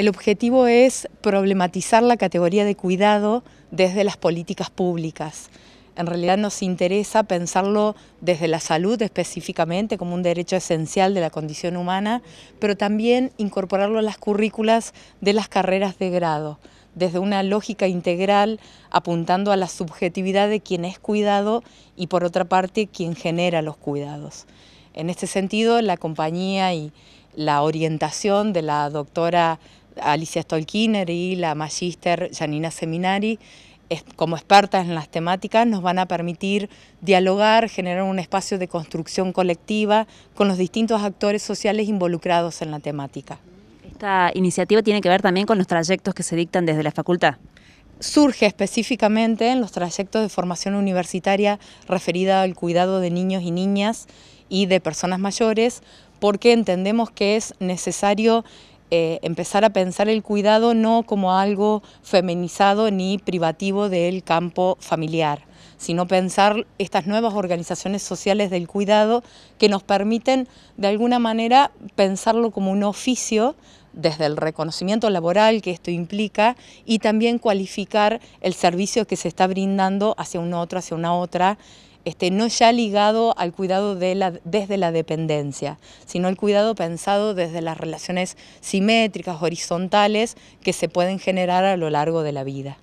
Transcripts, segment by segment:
El objetivo es problematizar la categoría de cuidado desde las políticas públicas. En realidad nos interesa pensarlo desde la salud específicamente como un derecho esencial de la condición humana, pero también incorporarlo a las currículas de las carreras de grado, desde una lógica integral apuntando a la subjetividad de quien es cuidado y por otra parte quien genera los cuidados. En este sentido, la compañía y la orientación de la doctora Alicia Stolkiner y la magíster Janina Seminari, como expertas en las temáticas, nos van a permitir dialogar, generar un espacio de construcción colectiva con los distintos actores sociales involucrados en la temática. ¿Esta iniciativa tiene que ver también con los trayectos que se dictan desde la facultad? surge específicamente en los trayectos de formación universitaria referida al cuidado de niños y niñas y de personas mayores, porque entendemos que es necesario eh, empezar a pensar el cuidado no como algo feminizado ni privativo del campo familiar, sino pensar estas nuevas organizaciones sociales del cuidado que nos permiten de alguna manera pensarlo como un oficio desde el reconocimiento laboral que esto implica y también cualificar el servicio que se está brindando hacia un otro, hacia una otra este, no ya ligado al cuidado desde la dependencia, sino al cuidado pensado desde las relaciones simétricas, horizontales, que se pueden generar a lo largo de la vida.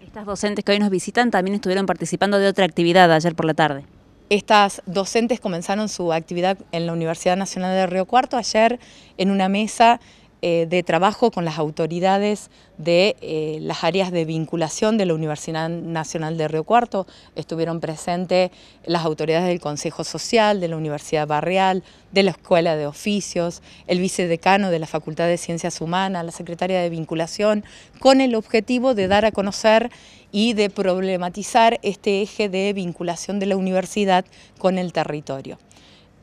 Estas docentes que hoy nos visitan también estuvieron participando de otra actividad ayer por la tarde. Estas docentes comenzaron su actividad en la Universidad Nacional de Río Cuarto ayer en una mesa eh, de trabajo con las autoridades de eh, las áreas de vinculación de la Universidad Nacional de Río Cuarto. Estuvieron presentes las autoridades del Consejo Social, de la Universidad Barrial, de la Escuela de Oficios, el vicedecano de la Facultad de Ciencias Humanas, la secretaria de Vinculación, con el objetivo de dar a conocer y de problematizar este eje de vinculación de la universidad con el territorio.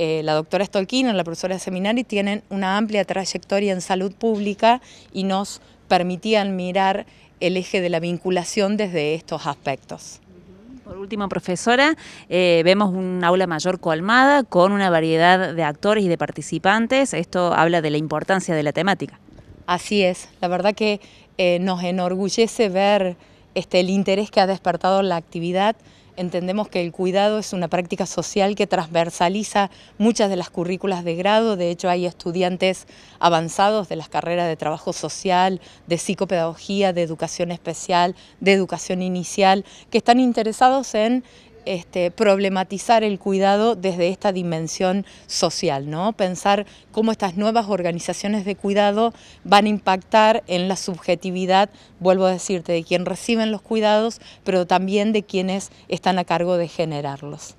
Eh, la doctora y la profesora Seminari tienen una amplia trayectoria en salud pública y nos permitían mirar el eje de la vinculación desde estos aspectos. Por último, profesora, eh, vemos un aula mayor colmada con una variedad de actores y de participantes. Esto habla de la importancia de la temática. Así es, la verdad que eh, nos enorgullece ver este, el interés que ha despertado la actividad Entendemos que el cuidado es una práctica social que transversaliza muchas de las currículas de grado, de hecho hay estudiantes avanzados de las carreras de trabajo social, de psicopedagogía, de educación especial, de educación inicial, que están interesados en este, problematizar el cuidado desde esta dimensión social, ¿no? pensar cómo estas nuevas organizaciones de cuidado van a impactar en la subjetividad, vuelvo a decirte, de quien reciben los cuidados, pero también de quienes están a cargo de generarlos.